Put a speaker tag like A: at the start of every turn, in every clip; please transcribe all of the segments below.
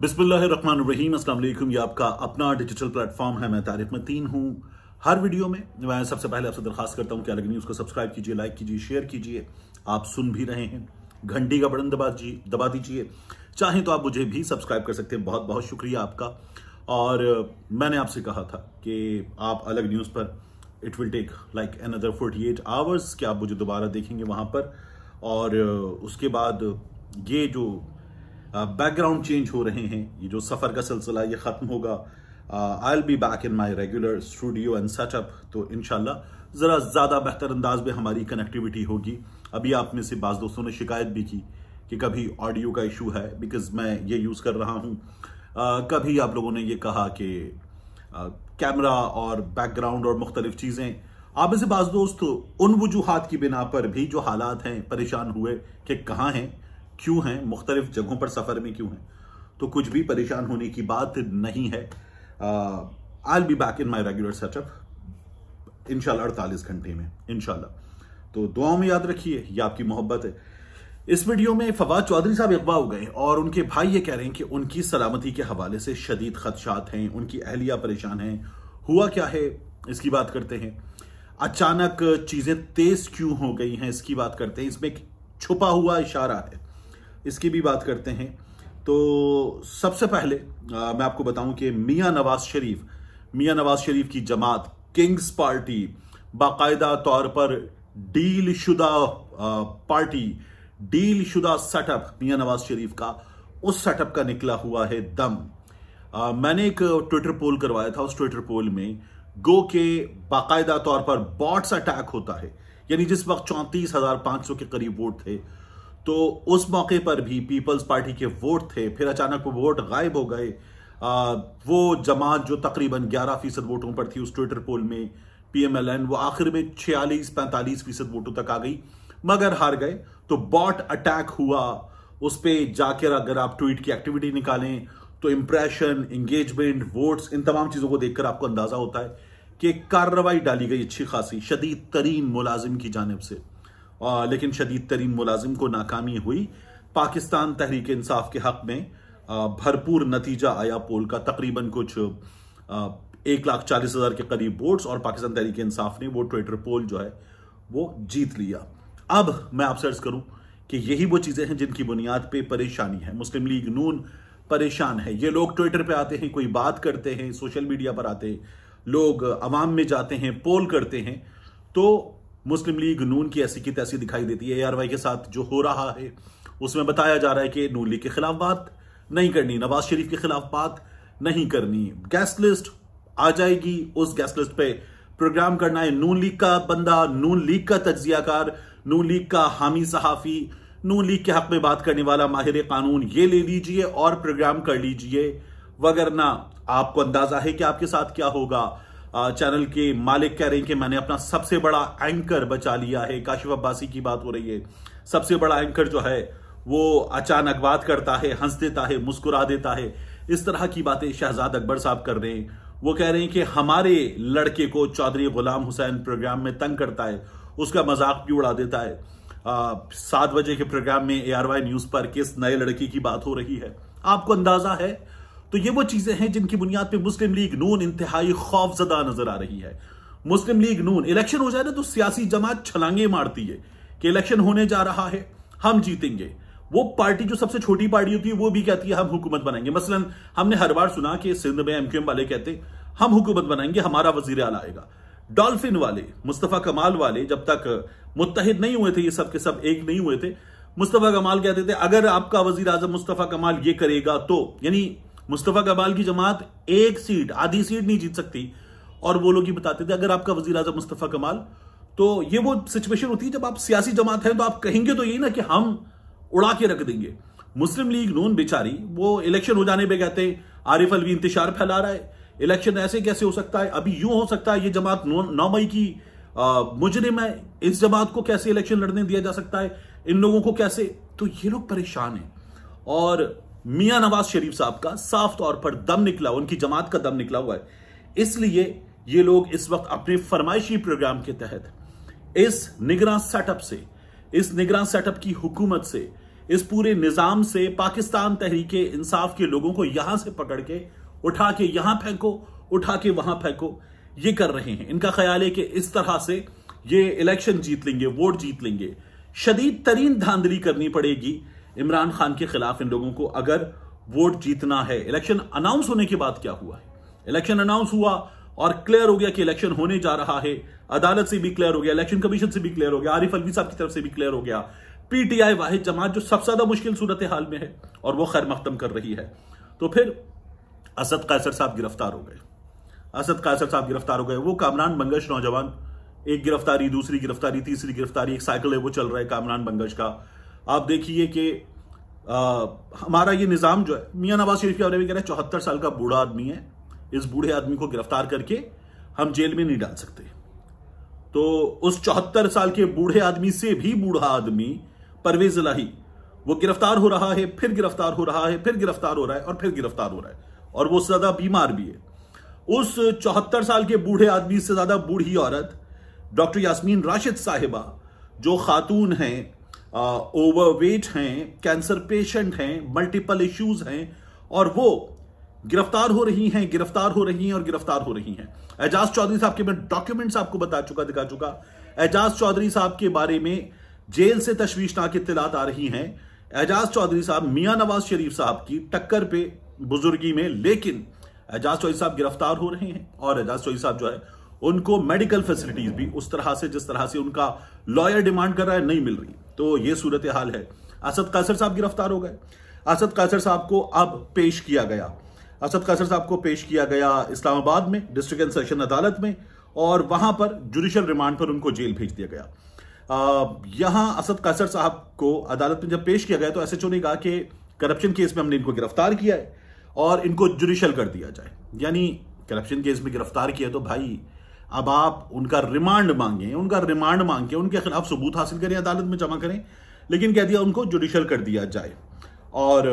A: बिस्मिल्लाम असल ये आपका अपना डिजिटल प्लेटफॉर्म है मैं तारिक मतीन हूँ हर वीडियो में मैं सबसे पहले आपसे दरखास्त करता हूँ कि अलग न्यूज़ को सब्सक्राइब कीजिए लाइक कीजिए शेयर कीजिए आप सुन भी रहे हैं घंटी का बटन दबा जी दबा दीजिए चाहें तो आप मुझे भी सब्सक्राइब कर सकते हैं बहुत बहुत शुक्रिया आपका और मैंने आपसे कहा था कि आप अलग न्यूज़ पर it will take like another forty eight hours कि आप मुझे दोबारा देखेंगे वहाँ पर और उसके बाद ये जो बैकग्राउंड uh, चेंज हो रहे हैं ये जो सफ़र का सिलसिला ये ख़त्म होगा I'll be back in my regular studio and setup तो इन ज़रा ज़्यादा बेहतर अंदाज में हमारी कनेक्टिविटी होगी अभी आप में से बाज़ दोस्तों ने शिकायत भी की कि कभी ऑडियो का इशू है बिकॉज मैं ये यूज़ कर रहा हूँ uh, कभी आप लोगों ने ये कहा कि कैमरा uh, और बैकग्राउंड और मुख्तलिफ चीज़ें आप में से बाज़ दोस्त उन वजूहत की बिना पर भी जो हालात हैं परेशान हुए कि कहाँ हैं क्यों हैं मुख्तलिफ जगहों पर सफ़र में क्यों हैं तो कुछ भी परेशान होने की बात नहीं है I be back in my regular setup इनशाला अड़तालीस घंटे में इनशाला तो दुआओं में याद रखिए ये या आपकी मोहब्बत है इस वीडियो में फवाद चौधरी साहब अगवा हो गए और उनके भाई ये कह रहे हैं कि उनकी सलामती के हवाले से शदीद खदशात हैं उनकी अहलिया परेशान हैं हुआ क्या है इसकी बात करते हैं अचानक चीज़ें तेज क्यों हो गई हैं इसकी बात करते हैं इसमें एक छुपा हुआ इशारा है इसकी भी बात करते हैं तो सबसे पहले आ, मैं आपको बताऊं कि मियां नवाज शरीफ मियां नवाज शरीफ की जमात किंग्स पार्टी बाकायदा तौर पर डील शुदा पार्टी डील शुदा सेटअप मियां नवाज शरीफ का उस सेटअप का निकला हुआ है दम आ, मैंने एक ट्विटर पोल करवाया था उस ट्विटर पोल में गो के बाकायदा तौर पर बॉट्स अटैक होता है यानी जिस वक्त चौंतीस हजार पांच सौ के करीब वोट थे तो उस मौके पर भी पीपल्स पार्टी के वोट थे फिर अचानक वो वोट गायब हो गए आ, वो जमात जो तकरीबन 11 फीसद वोटों पर थी उस ट्विटर पोल में पीएमएलएन वो आखिर में 46 45 फीसद वोटों तक आ गई मगर हार गए तो बॉट अटैक हुआ उस पर जाकर अगर आप ट्वीट की एक्टिविटी निकालें तो इंप्रेशन इंगेजमेंट वोट्स इन तमाम चीज़ों को देखकर आपको अंदाज़ा होता है कि कार्रवाई डाली गई अच्छी खासी शदीद तरीन मुलाजिम की जानब से लेकिन शदीद तरीन मुलाजिम को नाकामी हुई पाकिस्तान तहरीक इंसाफ के हक में भरपूर नतीजा आया पोल का तकरीबन कुछ एक लाख चालीस हज़ार के करीब वोट्स और पाकिस्तान तहरीक इंसाफ ने वो ट्विटर पोल जो है वो जीत लिया अब मैं आपसे अर्ज करूं कि यही वो चीज़ें हैं जिनकी बुनियाद पे परेशानी है मुस्लिम लीग नून परेशान है ये लोग ट्विटर पे आते हैं कोई बात करते हैं सोशल मीडिया पर आते हैं लोग आवाम में जाते हैं पोल करते हैं तो मुस्लिम लीग नून की ऐसी की तैसी दिखाई देती है ए के साथ जो हो रहा है उसमें बताया जा रहा है कि नून लीग के खिलाफ बात नहीं करनी नवाज शरीफ के खिलाफ बात नहीं करनी गैस लिस्ट आ जाएगी उस गैस लिस्ट पे प्रोग्राम करना है नून लीग का बंदा नून लीग का तजियाकार नून लीग का हामी सहाफी नून लीग के हक में बात करने वाला माहिर कानून ये ले लीजिए और प्रोग्राम कर लीजिए वगरना आपको अंदाजा है कि आपके साथ क्या होगा चैनल के मालिक कह रहे हैं कि मैंने अपना सबसे बड़ा एंकर बचा लिया है काशिफ अब्बासी की बात हो रही है सबसे बड़ा एंकर जो है वो अचानक बात करता है हंस देता है मुस्कुरा देता है इस तरह की बातें शहजाद अकबर साहब कर रहे हैं वो कह रहे हैं कि हमारे लड़के को चौधरी गुलाम हुसैन प्रोग्राम में तंग करता है उसका मजाक भी उड़ा देता है सात बजे के प्रोग्राम में ए वाई न्यूज पर किस नए लड़की की बात हो रही है आपको अंदाजा है तो ये वो चीजें हैं जिनकी बुनियाद पर मुस्लिम लीग नून इंतहाई खौफजदा नजर आ रही है मुस्लिम लीग नून इलेक्शन हो जाए ना तो सियासी जमात छलांगे मारती है कि इलेक्शन होने जा रहा है हम जीतेंगे वो पार्टी जो सबसे छोटी पार्टी होती है वो भी कहती है हम हुकूमत बनाएंगे मसलन हमने हर बार सुना कि सिंध में एमक्यूएम वाले कहते हम हुकूमत बनाएंगे हमारा वजीर आला आएगा डॉल्फिन वाले मुस्तफ़ा कमाल वाले जब तक मुतहद नहीं हुए थे ये सब के सब एक नहीं हुए थे मुस्तफ़ा कमाल कहते थे अगर आपका वजीर आजम मुस्तफ़ा कमाल ये करेगा तो यानी मुस्तफ़ा कमाल की जमात एक सीट आधी सीट नहीं जीत सकती और वो लोग ये बताते थे अगर आपका वजीर आजम मुस्तफ़ा कमाल तो ये वो सिचुएशन होती है जब आप सियासी जमात हैं तो आप कहेंगे तो यही ना कि हम उड़ा के रख देंगे मुस्लिम लीग नून बेचारी वो इलेक्शन हो जाने पर कहते हैं आरिफ अलवी इंतजार फैला रहा है इलेक्शन ऐसे कैसे हो सकता है अभी यूं हो सकता है ये जमात नौ मई की मुजरिम है इस जमात को कैसे इलेक्शन लड़ने दिया जा सकता है इन लोगों को कैसे तो ये लोग परेशान हैं और मियां नवाज शरीफ साहब का साफ तौर पर दम निकला उनकी जमात का दम निकला हुआ है इसलिए ये लोग इस वक्त अपने फरमाइशी प्रोग्राम के तहत इस निगरा सेटअप से इस निगरा सेटअप की हुकूमत से इस पूरे निज़ाम से पाकिस्तान तहरीके इंसाफ के लोगों को यहां से पकड़ के उठा के यहां फेंको उठा के वहां फेंको ये कर रहे हैं इनका ख्याल है कि इस तरह से ये इलेक्शन जीत लेंगे वोट जीत लेंगे शदीद तरीन धांधली करनी पड़ेगी इमरान खान के खिलाफ इन लोगों को अगर वोट जीतना है इलेक्शन अनाउंस होने के बाद क्या हुआ है इलेक्शन अनाउंस हुआ और क्लियर हो गया कि इलेक्शन होने जा रहा है अदालत से भी क्लियर हो गया इलेक्शन कमीशन से भी क्लियर हो गया आरिफ अलवी साहब की तरफ से भी क्लियर हो गया पीटीआई वाहिद जमात जो सबसे ज्यादा मुश्किल सूरत हाल में है और वो खैर मख्तम कर रही है तो फिर असद कासर साहब गिरफ्तार हो गए असद कैसर साहब गिरफ्तार हो गए वो कामरान बंगश नौजवान एक गिरफ्तारी दूसरी गिरफ्तारी तीसरी गिरफ्तारी एक साइकिल है वो चल रहा है कामरान बंगश का आप देखिए कि हमारा ये निज़ाम जो है मियाँ नवाज शरीफ के बारे में कह रहे हैं चौहत्तर साल का बूढ़ा आदमी है इस बूढ़े आदमी को गिरफ्तार करके हम जेल में नहीं डाल सकते तो उस चौहत्तर साल के बूढ़े आदमी से भी बूढ़ा आदमी परवेज लाही वो गिरफ्तार हो रहा है फिर गिरफ्तार हो रहा है फिर गिरफ्तार हो रहा है और फिर गिरफ्तार हो रहा है और वो ज्यादा बीमार भी है उस चौहत्तर साल के बूढ़े आदमी से ज्यादा बूढ़ी औरत डॉक्टर यासमीन राशिद साहिबा जो खातून हैं ओवरवेट हैं कैंसर पेशेंट हैं मल्टीपल इश्यूज हैं और वो गिरफ्तार हो रही हैं गिरफ्तार हो रही हैं और गिरफ्तार हो रही हैं एजाज चौधरी साहब के मैं डॉक्यूमेंट्स आपको बता चुका दिखा चुका एजाज चौधरी साहब के बारे में जेल से तशवीशनाक इतलात आ रही हैं एजाज चौधरी साहब मियां नवाज शरीफ साहब की टक्कर पे बुजुर्गी में लेकिन एजाज चौधरी साहब गिरफ्तार हो रहे हैं और एजाज चौधरी साहब जो है उनको मेडिकल फैसिलिटीज भी उस तरह से जिस तरह से उनका लॉयर डिमांड कर रहा है नहीं मिल रही तो ये सूरत हाल है असद कासर साहब गिरफ्तार हो गए असद कासर साहब को अब पेश किया गया असद कासर साहब को पेश किया गया इस्लामाबाद में डिस्ट्रिक्ट एंड सेशन अदालत में और वहां पर जुडिशल रिमांड पर उनको जेल भेज दिया गया यहां असद कासर साहब को अदालत में जब पेश किया गया तो एस ने कहा कि करप्शन केस में हमने इनको गिरफ्तार किया है और इनको जुडिशल कर दिया जाए यानी करप्शन केस में गिरफ्तार किया तो भाई अब आप उनका रिमांड मांगे उनका रिमांड मांग के उनके खिलाफ सबूत हासिल करें अदालत में जमा करें लेकिन कह दिया उनको जुडिशल कर दिया जाए और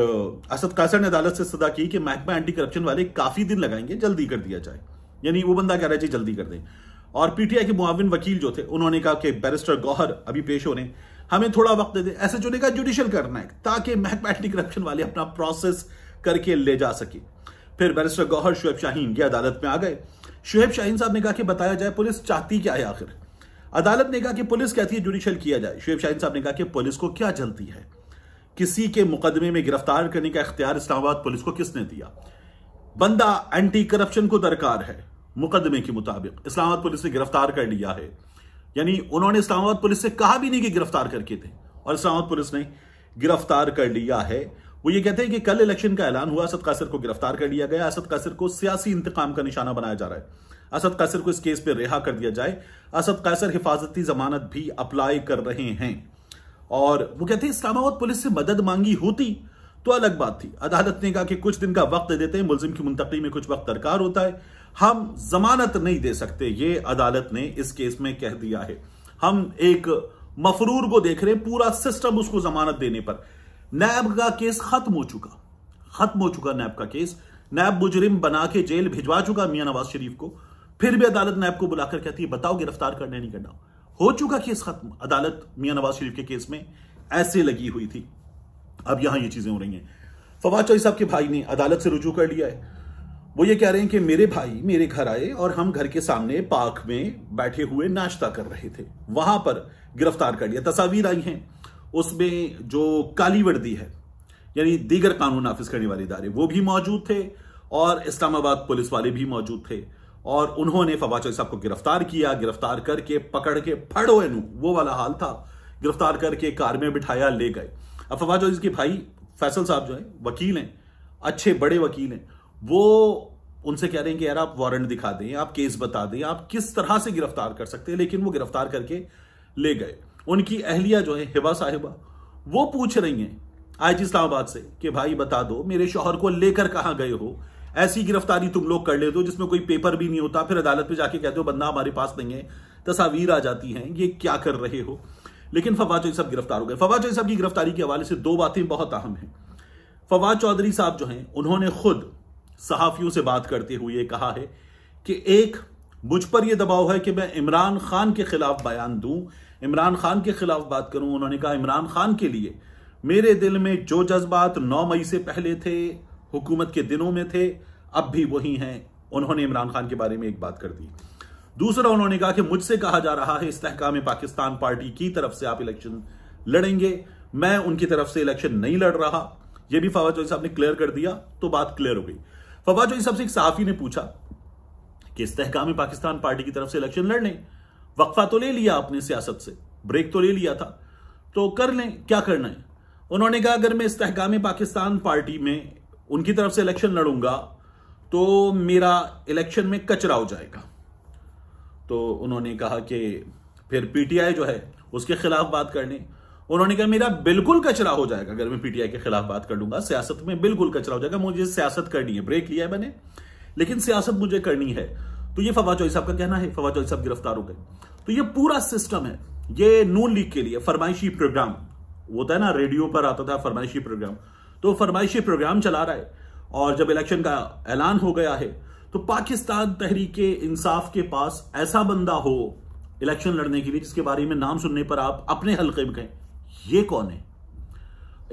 A: असद कासर ने अदालत से सदा की कि महकमा एंटी करप्शन वाले काफ़ी दिन लगाएंगे जल्दी कर दिया जाए यानी वो बंदा कह रहा है जी जल्दी कर दें और पीटीआई के मुआविन वकील जो थे उन्होंने कहा कि बैरिस्टर गौहर अभी पेश हो रहे हैं हमें थोड़ा वक्त दे दे ऐसे चुने का जुडिशल करना है ताकि महकमा एंटी करप्शन वाले अपना प्रोसेस करके ले जा सके फिर बैरिस्टर गौहर शुएब शाहीन की अदालत में आ गए शुहेब शाहीन साहब ने कहा कि बताया जाए पुलिस चाहती क्या है आखिर अदालत ने कहा कि पुलिस कहती है जुडिशल किया जाए शुहेब शाहीन साहब ने कहा कि पुलिस को क्या जलती है किसी के मुकदमे में गिरफ्तार करने का इख्तियार इस्लामाबाद पुलिस को किसने दिया बंदा एंटी करप्शन को दरकार है मुकदमे के मुताबिक इस्लामाबाद पुलिस ने गिरफ्तार कर लिया है यानी उन्होंने इस्लामाबाद पुलिस से कहा भी नहीं कि गिरफ्तार करके थे और इस्लामाबाद पुलिस ने गिरफ्तार कर लिया है वो ये कहते हैं कि कल इलेक्शन का ऐलान हुआ असद कासिर को गिरफ्तार कर लिया गया असद कासिर को सियासी इंतकाम का निशाना बनाया जा रहा है असद कासिर को इस केस पर रिहा कर दिया जाए असद कासिर हिफाजती जमानत भी अप्लाई कर रहे हैं और वो कहते हैं इस्लामाबाद पुलिस से मदद मांगी होती तो अलग बात थी अदालत ने कहा कि कुछ दिन का वक्त दे देते हैं मुलजिम की मुंतकली में कुछ वक्त दरकार होता है हम जमानत नहीं दे सकते ये अदालत ने इस केस में कह दिया है हम एक मफरूर को देख रहे हैं पूरा सिस्टम उसको जमानत देने पर नैब का केस खत्म हो चुका खत्म हो चुका नैब का केस नैब मुजरिम बना के जेल भिजवा चुका मियाँ नवाज शरीफ को फिर भी अदालत नैब को बुलाकर कहती है बताओ गिरफ्तार करने नहीं करना हो चुका केस खत्म अदालत मियां नवाज शरीफ के केस में ऐसे लगी हुई थी अब यहां ये चीजें हो रही हैं फवाद चौधरी साहब के भाई ने अदालत से रुजू कर लिया है वो ये कह रहे हैं कि मेरे भाई मेरे घर आए और हम घर के सामने पार्क में बैठे हुए नाश्ता कर रहे थे वहां पर गिरफ्तार कर लिया तस्वीर आई हैं उसमें जो काली वर्दी है यानी दीगर कानून नाफिज करने वाले इदारे वो भी मौजूद थे और इस्लामाबाद पुलिस वाले भी मौजूद थे और उन्होंने फवाद चौधरी साहब को गिरफ्तार किया गिरफ्तार करके पकड़ के फड़ो एनू वो वाला हाल था गिरफ्तार करके कार में बिठाया ले गए अब फवाद चौधरी के भाई फैसल साहब जो है वकील हैं अच्छे बड़े वकील हैं वो उनसे कह रहे हैं कि यार आप वारंट दिखा दें आप केस बता दें आप किस तरह से गिरफ्तार कर सकते हैं लेकिन वो गिरफ्तार करके ले गए उनकी अहलिया जो है हिबा साहिबा वो पूछ रही हैं आज इस्लामाबाद से कि भाई बता दो मेरे शोहर को लेकर कहाँ गए हो ऐसी गिरफ्तारी तुम लोग कर ले दो जिसमें कोई पेपर भी नहीं होता फिर अदालत में जाके कहते हो बंदा हमारे पास नहीं है तस्वीर आ जाती हैं ये क्या कर रहे हो लेकिन फवाद चौधरी साहब गिरफ्तार हो गए फवाद चौधरी साहब की गिरफ्तारी के हवाले से दो बातें बहुत अहम हैं फवाद चौधरी साहब जो हैं उन्होंने खुद सहाफ़ियों से बात करते हुए कहा है कि एक मुझ पर यह दबाव है कि मैं इमरान खान के खिलाफ बयान दूं इमरान खान के खिलाफ बात करूं उन्होंने कहा इमरान खान के लिए मेरे दिल में जो जज्बात 9 मई से पहले थे हुकूमत के दिनों में थे अब भी वही हैं उन्होंने इमरान खान के बारे में एक बात कर दी दूसरा उन्होंने कहा कि मुझसे कहा जा रहा है इस्तेकाम पाकिस्तान पार्टी की तरफ से आप इलेक्शन लड़ेंगे मैं उनकी तरफ से इलेक्शन नहीं लड़ रहा यह भी फवाद चौधरी साहब ने क्लियर कर दिया तो बात क्लियर हो गई फवाद चौधरी साहब से एक सहाफी ने पूछा कि इस्तेकाम पाकिस्तान पार्टी की तरफ से इलेक्शन लड़ने वक्फा तो ले लिया आपने सियासत से ब्रेक तो ले लिया था तो कर लें क्या करना है उन्होंने कहा अगर मैं इस्तेकाम पाकिस्तान पार्टी में उनकी तरफ से इलेक्शन लड़ूंगा तो मेरा इलेक्शन में कचरा हो जाएगा तो उन्होंने कहा कि फिर पीटीआई जो है उसके खिलाफ बात करने उन्होंने कहा मेरा बिल्कुल कचरा हो जाएगा अगर मैं पीटीआई के खिलाफ बात कर लूंगा सियासत में बिल्कुल कचरा हो जाएगा मुझे सियासत करनी है ब्रेक लिया है मैंने लेकिन सियासत मुझे करनी है तो ये फवाद चौधरी साहब का कहना है फवाद चौधरी साहब गिरफ्तार हो गए तो ये पूरा सिस्टम है ये नून लीग के लिए फरमाइशी प्रोग्राम होता तो है ना रेडियो पर आता था फरमाइशी प्रोग्राम तो फरमाइशी प्रोग्राम चला रहा है और जब इलेक्शन का ऐलान हो गया है तो पाकिस्तान तहरीक इंसाफ के पास ऐसा बंदा हो इलेक्शन लड़ने के लिए जिसके बारे में नाम सुनने पर आप अपने हल्के में कहें ये कौन है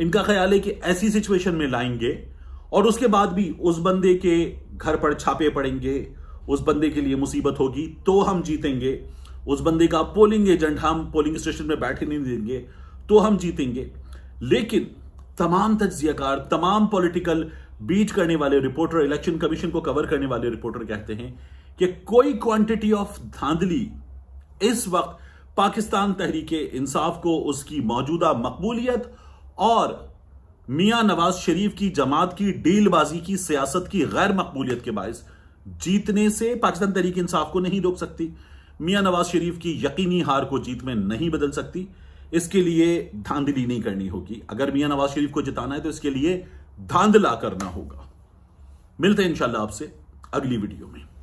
A: इनका ख्याल है कि ऐसी सिचुएशन में लाएंगे और उसके बाद भी उस बंदे के घर पर छापे पड़ेंगे उस बंदे के लिए मुसीबत होगी तो हम जीतेंगे उस बंदे का पोलिंग एजेंट हम पोलिंग स्टेशन में बैठे नहीं देंगे तो हम जीतेंगे लेकिन तमाम तजियाकार तमाम पॉलिटिकल बीट करने वाले रिपोर्टर इलेक्शन कमीशन को कवर करने वाले रिपोर्टर कहते हैं कि कोई क्वांटिटी ऑफ धांधली इस वक्त पाकिस्तान तहरीक इंसाफ को उसकी मौजूदा मकबूलियत और मियां नवाज शरीफ की जमात की डीलबाजी की सियासत की गैर मकबूलियत के बायस जीतने से पाकिस्तान तहरीक इंसाफ को नहीं रोक सकती मियां नवाज शरीफ की यकीनी हार को जीत में नहीं बदल सकती इसके लिए धांधली नहीं करनी होगी अगर मियां नवाज शरीफ को जिताना है तो इसके लिए धांधला करना होगा मिलते हैं इंशाल्लाह आपसे अगली वीडियो में